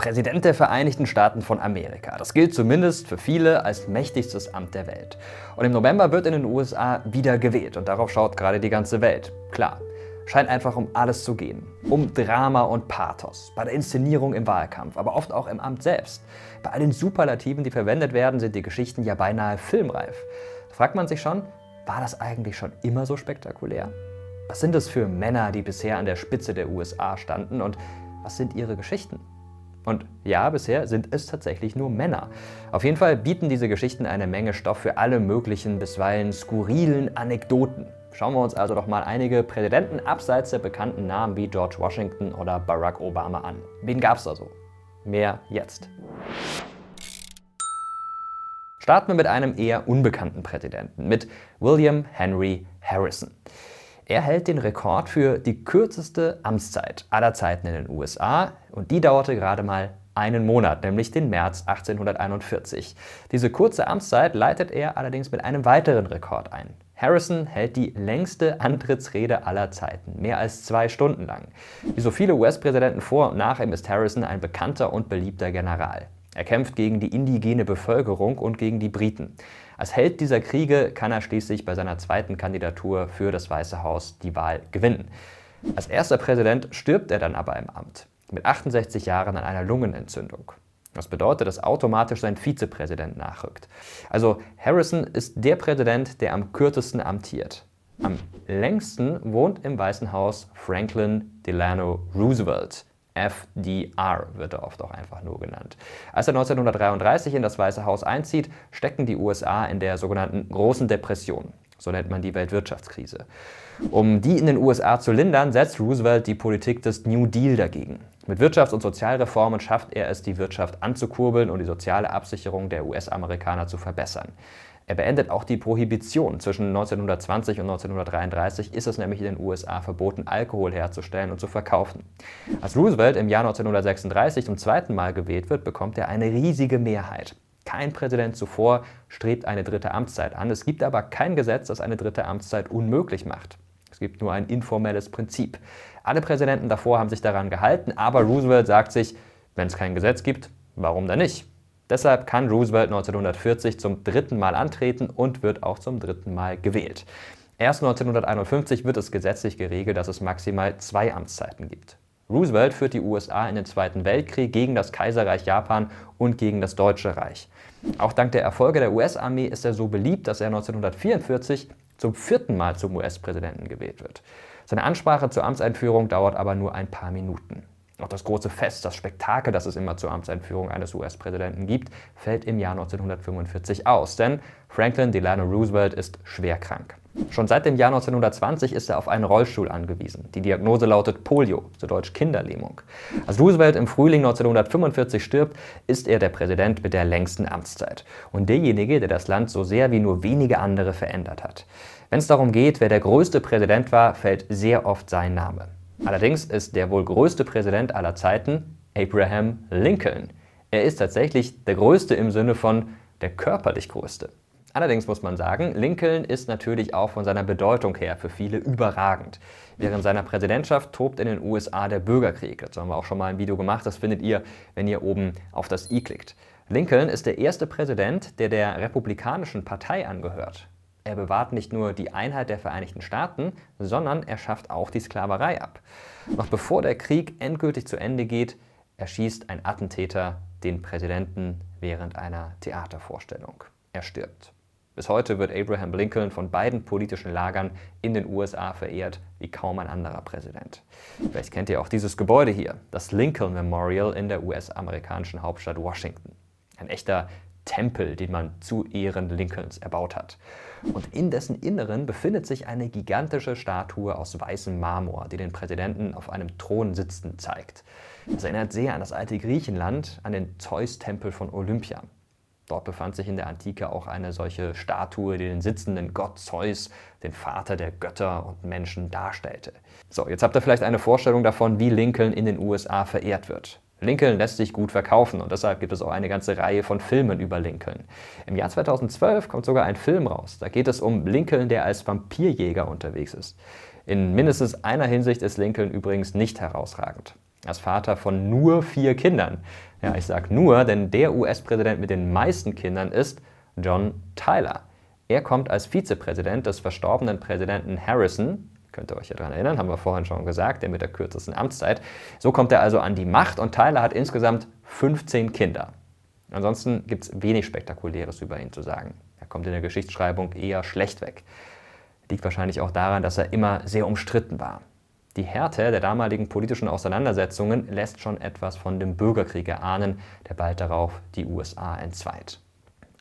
Präsident der Vereinigten Staaten von Amerika. Das gilt zumindest für viele als mächtigstes Amt der Welt. Und im November wird in den USA wieder gewählt und darauf schaut gerade die ganze Welt. Klar, scheint einfach um alles zu gehen. Um Drama und Pathos, bei der Inszenierung im Wahlkampf, aber oft auch im Amt selbst. Bei all den Superlativen, die verwendet werden, sind die Geschichten ja beinahe filmreif. Da fragt man sich schon, war das eigentlich schon immer so spektakulär? Was sind es für Männer, die bisher an der Spitze der USA standen und was sind ihre Geschichten? Und ja, bisher sind es tatsächlich nur Männer. Auf jeden Fall bieten diese Geschichten eine Menge Stoff für alle möglichen, bisweilen skurrilen Anekdoten. Schauen wir uns also doch mal einige Präsidenten abseits der bekannten Namen wie George Washington oder Barack Obama an. Wen gab's da so? Mehr jetzt. Starten wir mit einem eher unbekannten Präsidenten, mit William Henry Harrison. Er hält den Rekord für die kürzeste Amtszeit aller Zeiten in den USA und die dauerte gerade mal einen Monat, nämlich den März 1841. Diese kurze Amtszeit leitet er allerdings mit einem weiteren Rekord ein. Harrison hält die längste Antrittsrede aller Zeiten, mehr als zwei Stunden lang. Wie so viele US-Präsidenten vor und nach ihm ist Harrison ein bekannter und beliebter General. Er kämpft gegen die indigene Bevölkerung und gegen die Briten. Als Held dieser Kriege kann er schließlich bei seiner zweiten Kandidatur für das Weiße Haus die Wahl gewinnen. Als erster Präsident stirbt er dann aber im Amt, mit 68 Jahren an einer Lungenentzündung. Das bedeutet, dass automatisch sein Vizepräsident nachrückt. Also Harrison ist der Präsident, der am kürzesten amtiert. Am längsten wohnt im Weißen Haus Franklin Delano Roosevelt. FDR wird er oft auch einfach nur genannt. Als er 1933 in das Weiße Haus einzieht, stecken die USA in der sogenannten Großen Depression. So nennt man die Weltwirtschaftskrise. Um die in den USA zu lindern, setzt Roosevelt die Politik des New Deal dagegen. Mit Wirtschafts- und Sozialreformen schafft er es, die Wirtschaft anzukurbeln und die soziale Absicherung der US-Amerikaner zu verbessern. Er beendet auch die Prohibition. Zwischen 1920 und 1933 ist es nämlich in den USA verboten, Alkohol herzustellen und zu verkaufen. Als Roosevelt im Jahr 1936 zum zweiten Mal gewählt wird, bekommt er eine riesige Mehrheit. Kein Präsident zuvor strebt eine dritte Amtszeit an. Es gibt aber kein Gesetz, das eine dritte Amtszeit unmöglich macht. Es gibt nur ein informelles Prinzip. Alle Präsidenten davor haben sich daran gehalten, aber Roosevelt sagt sich, wenn es kein Gesetz gibt, warum dann nicht? Deshalb kann Roosevelt 1940 zum dritten Mal antreten und wird auch zum dritten Mal gewählt. Erst 1951 wird es gesetzlich geregelt, dass es maximal zwei Amtszeiten gibt. Roosevelt führt die USA in den Zweiten Weltkrieg gegen das Kaiserreich Japan und gegen das Deutsche Reich. Auch dank der Erfolge der US-Armee ist er so beliebt, dass er 1944 zum vierten Mal zum US-Präsidenten gewählt wird. Seine Ansprache zur Amtseinführung dauert aber nur ein paar Minuten. Auch das große Fest, das Spektakel, das es immer zur Amtseinführung eines US-Präsidenten gibt, fällt im Jahr 1945 aus, denn Franklin Delano Roosevelt ist schwer krank. Schon seit dem Jahr 1920 ist er auf einen Rollstuhl angewiesen. Die Diagnose lautet Polio, zu Deutsch Kinderlähmung. Als Roosevelt im Frühling 1945 stirbt, ist er der Präsident mit der längsten Amtszeit und derjenige, der das Land so sehr wie nur wenige andere verändert hat. Wenn es darum geht, wer der größte Präsident war, fällt sehr oft sein Name. Allerdings ist der wohl größte Präsident aller Zeiten Abraham Lincoln. Er ist tatsächlich der größte im Sinne von der körperlich größte. Allerdings muss man sagen, Lincoln ist natürlich auch von seiner Bedeutung her für viele überragend. Während seiner Präsidentschaft tobt in den USA der Bürgerkrieg. Dazu haben wir auch schon mal ein Video gemacht, das findet ihr, wenn ihr oben auf das i klickt. Lincoln ist der erste Präsident, der der Republikanischen Partei angehört. Er bewahrt nicht nur die Einheit der Vereinigten Staaten, sondern er schafft auch die Sklaverei ab. Noch bevor der Krieg endgültig zu Ende geht, erschießt ein Attentäter den Präsidenten während einer Theatervorstellung. Er stirbt. Bis heute wird Abraham Lincoln von beiden politischen Lagern in den USA verehrt, wie kaum ein anderer Präsident. Vielleicht kennt ihr auch dieses Gebäude hier, das Lincoln Memorial in der US-amerikanischen Hauptstadt Washington. Ein echter Tempel, den man zu Ehren Lincolns erbaut hat. Und in dessen Inneren befindet sich eine gigantische Statue aus weißem Marmor, die den Präsidenten auf einem Thron sitzend zeigt. Das erinnert sehr an das alte Griechenland, an den Zeus-Tempel von Olympia. Dort befand sich in der Antike auch eine solche Statue, die den sitzenden Gott Zeus, den Vater der Götter und Menschen, darstellte. So, jetzt habt ihr vielleicht eine Vorstellung davon, wie Lincoln in den USA verehrt wird. Lincoln lässt sich gut verkaufen und deshalb gibt es auch eine ganze Reihe von Filmen über Lincoln. Im Jahr 2012 kommt sogar ein Film raus. Da geht es um Lincoln, der als Vampirjäger unterwegs ist. In mindestens einer Hinsicht ist Lincoln übrigens nicht herausragend. Als Vater von nur vier Kindern. Ja, ich sage nur, denn der US-Präsident mit den meisten Kindern ist John Tyler. Er kommt als Vizepräsident des verstorbenen Präsidenten Harrison Könnt ihr euch ja daran erinnern, haben wir vorhin schon gesagt, der mit der kürzesten Amtszeit. So kommt er also an die Macht und Tyler hat insgesamt 15 Kinder. Ansonsten gibt es wenig Spektakuläres über ihn zu sagen. Er kommt in der Geschichtsschreibung eher schlecht weg. Liegt wahrscheinlich auch daran, dass er immer sehr umstritten war. Die Härte der damaligen politischen Auseinandersetzungen lässt schon etwas von dem Bürgerkrieg erahnen, der bald darauf die USA entzweit.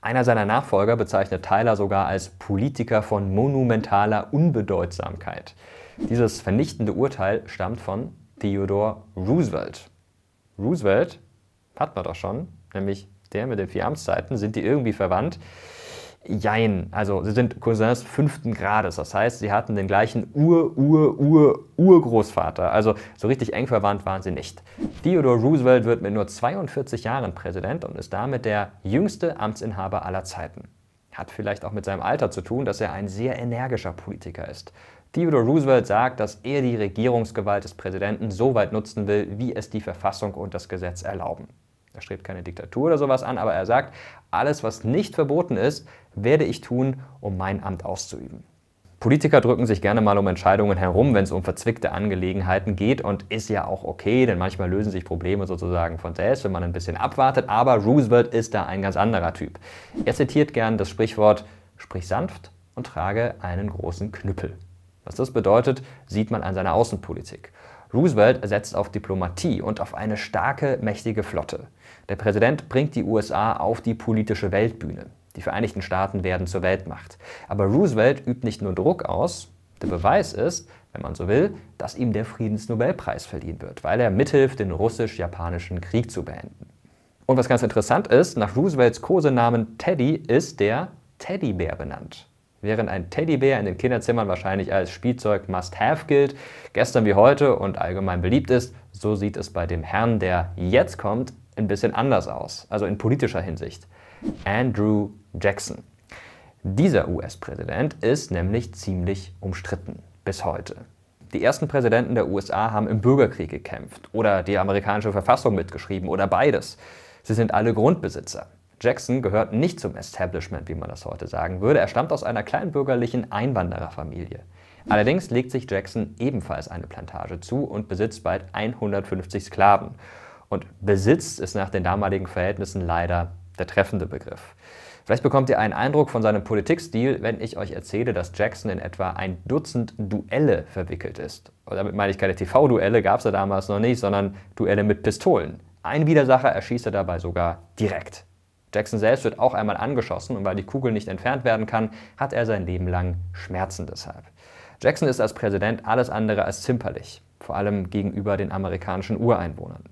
Einer seiner Nachfolger bezeichnet Tyler sogar als Politiker von monumentaler Unbedeutsamkeit. Dieses vernichtende Urteil stammt von Theodore Roosevelt. Roosevelt hat man doch schon, nämlich der mit den vier Amtszeiten. Sind die irgendwie verwandt? Jein. Also sie sind Cousins fünften Grades. Das heißt, sie hatten den gleichen Ur-Ur-Ur-Urgroßvater. Also so richtig eng verwandt waren sie nicht. Theodore Roosevelt wird mit nur 42 Jahren Präsident und ist damit der jüngste Amtsinhaber aller Zeiten. Hat vielleicht auch mit seinem Alter zu tun, dass er ein sehr energischer Politiker ist. Theodore Roosevelt sagt, dass er die Regierungsgewalt des Präsidenten so weit nutzen will, wie es die Verfassung und das Gesetz erlauben. Er strebt keine Diktatur oder sowas an, aber er sagt, alles, was nicht verboten ist, werde ich tun, um mein Amt auszuüben. Politiker drücken sich gerne mal um Entscheidungen herum, wenn es um verzwickte Angelegenheiten geht und ist ja auch okay, denn manchmal lösen sich Probleme sozusagen von selbst, wenn man ein bisschen abwartet, aber Roosevelt ist da ein ganz anderer Typ. Er zitiert gern das Sprichwort, sprich sanft und trage einen großen Knüppel. Was das bedeutet, sieht man an seiner Außenpolitik. Roosevelt setzt auf Diplomatie und auf eine starke, mächtige Flotte. Der Präsident bringt die USA auf die politische Weltbühne. Die Vereinigten Staaten werden zur Weltmacht. Aber Roosevelt übt nicht nur Druck aus, der Beweis ist, wenn man so will, dass ihm der Friedensnobelpreis verliehen wird, weil er mithilft, den russisch-japanischen Krieg zu beenden. Und was ganz interessant ist, nach Roosevelts Kosenamen Teddy ist der Teddybär benannt. Während ein Teddybär in den Kinderzimmern wahrscheinlich als Spielzeug Must-Have gilt, gestern wie heute und allgemein beliebt ist, so sieht es bei dem Herrn, der jetzt kommt, ein bisschen anders aus, also in politischer Hinsicht. Andrew Jackson. Dieser US-Präsident ist nämlich ziemlich umstritten bis heute. Die ersten Präsidenten der USA haben im Bürgerkrieg gekämpft oder die amerikanische Verfassung mitgeschrieben oder beides. Sie sind alle Grundbesitzer. Jackson gehört nicht zum Establishment, wie man das heute sagen würde. Er stammt aus einer kleinbürgerlichen Einwandererfamilie. Allerdings legt sich Jackson ebenfalls eine Plantage zu und besitzt bald 150 Sklaven. Und Besitz ist nach den damaligen Verhältnissen leider der treffende Begriff. Vielleicht bekommt ihr einen Eindruck von seinem Politikstil, wenn ich euch erzähle, dass Jackson in etwa ein Dutzend Duelle verwickelt ist. Und damit meine ich keine TV-Duelle, gab es ja damals noch nicht, sondern Duelle mit Pistolen. Ein Widersacher erschießt er dabei sogar direkt. Jackson selbst wird auch einmal angeschossen und weil die Kugel nicht entfernt werden kann, hat er sein Leben lang Schmerzen deshalb. Jackson ist als Präsident alles andere als zimperlich, vor allem gegenüber den amerikanischen Ureinwohnern.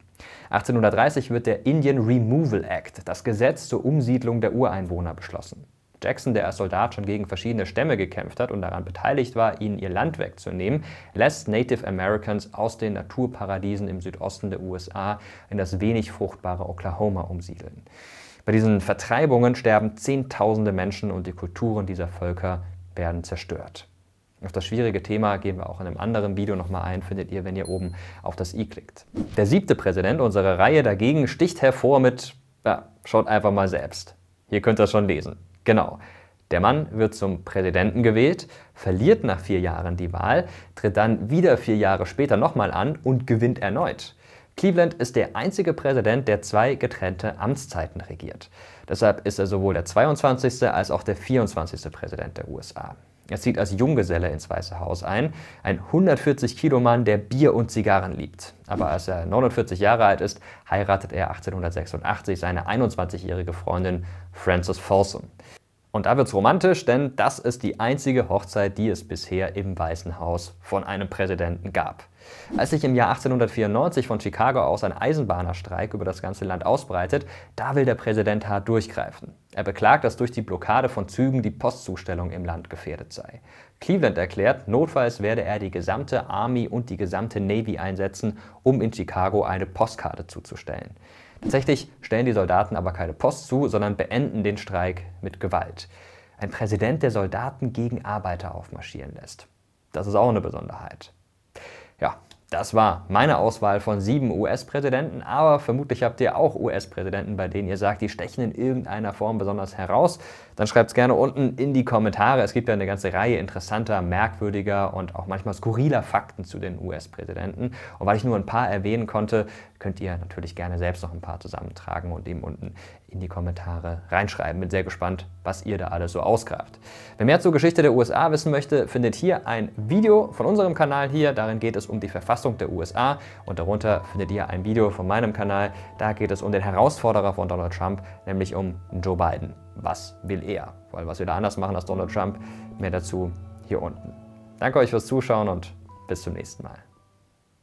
1830 wird der Indian Removal Act, das Gesetz zur Umsiedlung der Ureinwohner, beschlossen. Jackson, der als Soldat schon gegen verschiedene Stämme gekämpft hat und daran beteiligt war, ihnen ihr Land wegzunehmen, lässt Native Americans aus den Naturparadiesen im Südosten der USA in das wenig fruchtbare Oklahoma umsiedeln. Bei diesen Vertreibungen sterben Zehntausende Menschen und die Kulturen dieser Völker werden zerstört. Auf das schwierige Thema gehen wir auch in einem anderen Video nochmal ein, findet ihr, wenn ihr oben auf das i klickt. Der siebte Präsident unserer Reihe dagegen sticht hervor mit, ja, schaut einfach mal selbst. Hier könnt ihr es schon lesen. Genau. Der Mann wird zum Präsidenten gewählt, verliert nach vier Jahren die Wahl, tritt dann wieder vier Jahre später nochmal an und gewinnt erneut. Cleveland ist der einzige Präsident, der zwei getrennte Amtszeiten regiert. Deshalb ist er sowohl der 22. als auch der 24. Präsident der USA. Er zieht als Junggeselle ins Weiße Haus ein, ein 140 Kilo Mann, der Bier und Zigarren liebt. Aber als er 49 Jahre alt ist, heiratet er 1886 seine 21-jährige Freundin Frances Folsom. Und da wird's romantisch, denn das ist die einzige Hochzeit, die es bisher im Weißen Haus von einem Präsidenten gab. Als sich im Jahr 1894 von Chicago aus ein Eisenbahnerstreik über das ganze Land ausbreitet, da will der Präsident hart durchgreifen. Er beklagt, dass durch die Blockade von Zügen die Postzustellung im Land gefährdet sei. Cleveland erklärt, notfalls werde er die gesamte Army und die gesamte Navy einsetzen, um in Chicago eine Postkarte zuzustellen. Tatsächlich stellen die Soldaten aber keine Post zu, sondern beenden den Streik mit Gewalt. Ein Präsident, der Soldaten gegen Arbeiter aufmarschieren lässt. Das ist auch eine Besonderheit. Ja, das war meine Auswahl von sieben US-Präsidenten, aber vermutlich habt ihr auch US-Präsidenten, bei denen ihr sagt, die stechen in irgendeiner Form besonders heraus. Dann schreibt es gerne unten in die Kommentare. Es gibt ja eine ganze Reihe interessanter, merkwürdiger und auch manchmal skurriler Fakten zu den US-Präsidenten. Und weil ich nur ein paar erwähnen konnte, könnt ihr natürlich gerne selbst noch ein paar zusammentragen und eben unten in die Kommentare reinschreiben. Bin sehr gespannt, was ihr da alles so ausgreift. Wer mehr zur Geschichte der USA wissen möchte, findet hier ein Video von unserem Kanal hier. Darin geht es um die Verfassung der USA und darunter findet ihr ein Video von meinem Kanal. Da geht es um den Herausforderer von Donald Trump, nämlich um Joe Biden. Was will er? Weil was wir da anders machen als Donald Trump, mehr dazu hier unten. Danke euch fürs Zuschauen und bis zum nächsten Mal.